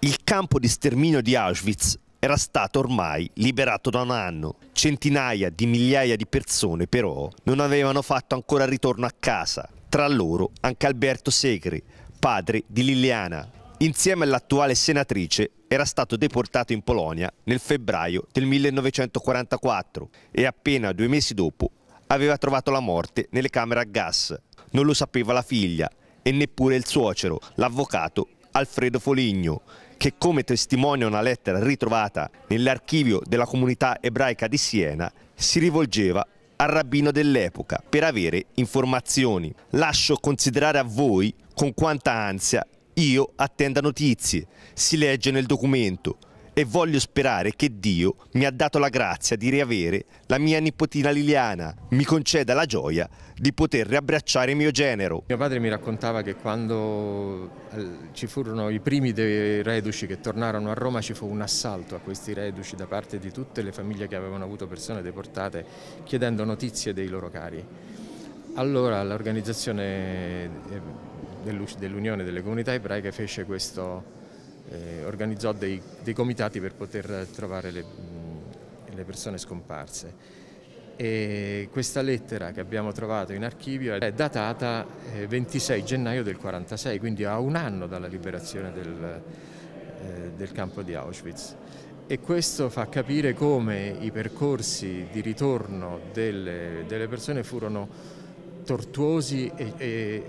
Il campo di sterminio di Auschwitz era stato ormai liberato da un anno. Centinaia di migliaia di persone però non avevano fatto ancora ritorno a casa, tra loro anche Alberto Segre, padre di Liliana. Insieme all'attuale senatrice era stato deportato in Polonia nel febbraio del 1944 e appena due mesi dopo aveva trovato la morte nelle camere a gas. Non lo sapeva la figlia e neppure il suocero, l'avvocato Alfredo Foligno, che come testimonia una lettera ritrovata nell'archivio della comunità ebraica di Siena, si rivolgeva al rabbino dell'epoca per avere informazioni. Lascio considerare a voi con quanta ansia io attenda notizie, si legge nel documento, e voglio sperare che Dio mi ha dato la grazia di riavere la mia nipotina Liliana, mi conceda la gioia di poter riabbracciare mio genero. Mio padre mi raccontava che quando eh, ci furono i primi dei reduci che tornarono a Roma ci fu un assalto a questi reduci da parte di tutte le famiglie che avevano avuto persone deportate chiedendo notizie dei loro cari. Allora l'organizzazione eh, dell'Unione delle Comunità Ebraiche fece questo eh, organizzò dei, dei, comitati per poter trovare le, mm, le persone scomparse. E questa lettera che abbiamo trovato in archivio è datata 26 eh, gennaio del 1946, quindi a un anno dalla liberazione del, eh, del campo di Auschwitz. E questo fa capire come i percorsi di ritorno delle, delle persone furono tortuosi e, e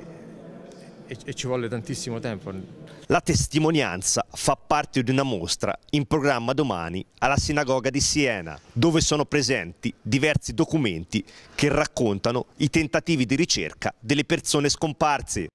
e, e ci volle tantissimo tempo. La testimonianza fa parte di una mostra in programma domani alla Sinagoga di Siena, dove sono presenti diversi documenti che raccontano i tentativi di ricerca delle persone scomparse.